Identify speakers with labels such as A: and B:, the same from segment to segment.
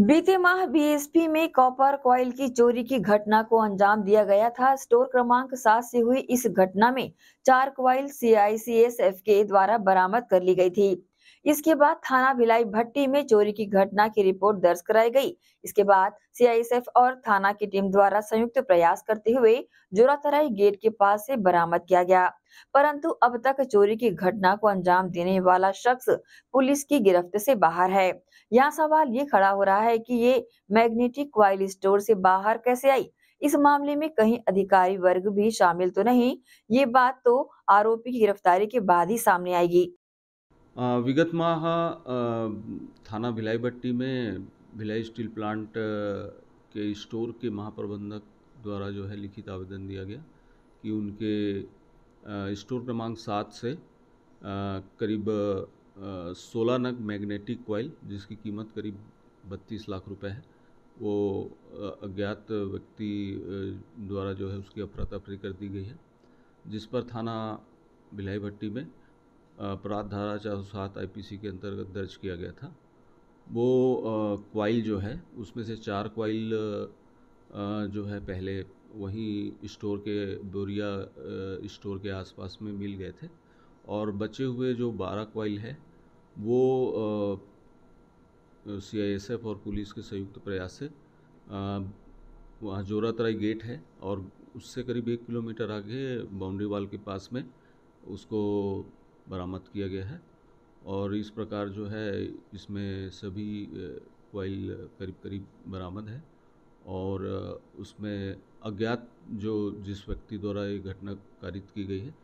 A: बीते माह बीएसपी में कॉपर कॉयल की चोरी की घटना को अंजाम दिया गया था स्टोर क्रमांक सात से हुई इस घटना में चार क्वाइल एस एफ के द्वारा बरामद कर ली गई थी इसके बाद थाना भिलाई भट्टी में चोरी की घटना की रिपोर्ट दर्ज कराई गई इसके बाद सीआईएसएफ और थाना की टीम द्वारा संयुक्त प्रयास करते हुए जोरातराई गेट के पास से बरामद किया गया परंतु अब तक चोरी की घटना को अंजाम देने वाला शख्स पुलिस की गिरफ्त से बाहर है यहाँ सवाल ये खड़ा हो रहा है की ये मैग्नेटिक क्वाइल स्टोर से बाहर कैसे आई इस मामले में कहीं अधिकारी वर्ग भी शामिल तो नहीं ये बात तो आरोपी की गिरफ्तारी के बाद ही सामने आएगी
B: विगत माह थाना भिलाई भट्टी में भिलाई स्टील प्लांट के स्टोर के महाप्रबंधक द्वारा जो है लिखित आवेदन दिया गया कि उनके स्टोर क्रमांक सात से करीब सोलह नग मैग्नेटिक कॉयल जिसकी कीमत करीब बत्तीस लाख रुपए है वो अज्ञात व्यक्ति द्वारा जो है उसकी अफरा तफरी कर दी गई है जिस पर थाना भिलाई भट्टी में अपराध धारा चार सात आई के अंतर्गत दर्ज किया गया था वो क्वाइल जो है उसमें से चार क्वाइल जो है पहले वहीं स्टोर के बोरिया स्टोर के आसपास में मिल गए थे और बचे हुए जो बारह क्वाइल है वो सी आई एस एफ और पुलिस के संयुक्त प्रयास से वहाँ जोरातराई गेट है और उससे करीब एक किलोमीटर आगे बाउंड्री वाल के पास में उसको बरामद किया गया है और इस प्रकार जो है इसमें सभी कोयल करीब करीब बरामद है और उसमें अज्ञात जो जिस व्यक्ति द्वारा ये घटना कारित की गई है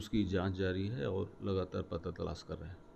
B: उसकी जांच जारी है और लगातार पता तलाश कर रहे हैं